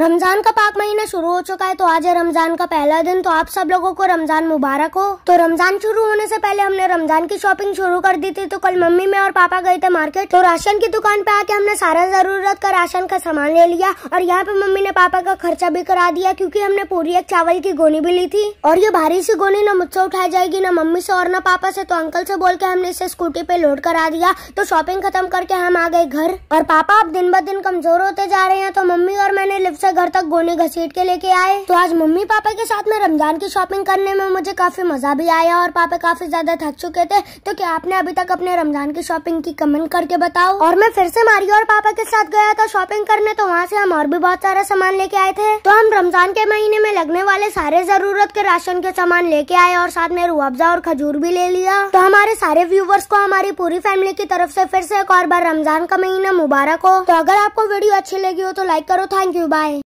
रमजान का पाक महीना शुरू हो चुका है तो आज है रमजान का पहला दिन तो आप सब लोगों को रमजान मुबारक हो तो रमजान शुरू होने से पहले हमने रमजान की शॉपिंग शुरू कर दी थी तो कल मम्मी में और पापा गए थे मार्केट तो राशन की दुकान पे आके हमने सारा जरूरत का राशन का सामान ले लिया और यहाँ पे मम्मी ने पापा का खर्चा भी करा दिया क्यूँकी हमने पूरी एक चावल की गोनी भी ली थी और ये भारी सी गोनी न मुझसे उठाई जाएगी न मम्मी से और न पापा से तो अंकल से बोल के हमने इसे स्कूटी पे लोड करा दिया तो शॉपिंग खत्म करके हम आ गए घर और पापा अब दिन ब दिन कमजोर होते जा रहे हैं तो मम्मी और मैंने लिफ्ट से घर तक गोने घसीट के लेके आए तो आज मम्मी पापा के साथ में रमजान की शॉपिंग करने में मुझे काफी मजा भी आया और पापा काफी ज्यादा थक चुके थे तो क्या आपने अभी तक अपने रमजान की शॉपिंग की कमेंट करके बताओ और मैं फिर से मारियो और पापा के साथ गया था शॉपिंग करने तो वहाँ से हम और भी बहुत सारा सामान लेके आए थे तो हम रमजान के महीने में लगने वाले सारे जरूरत के राशन के सामान लेके आए और साथ में रुआबजा और खजूर भी ले लिया तो हमारे सारे व्यूवर्स को हमारी पूरी फैमिली की तरफ से फिर से एक और बार रमजान का महीना मुबारक हो तो अगर आपको वीडियो अच्छी लगी हो तो लाइक करो थैंक यू बाय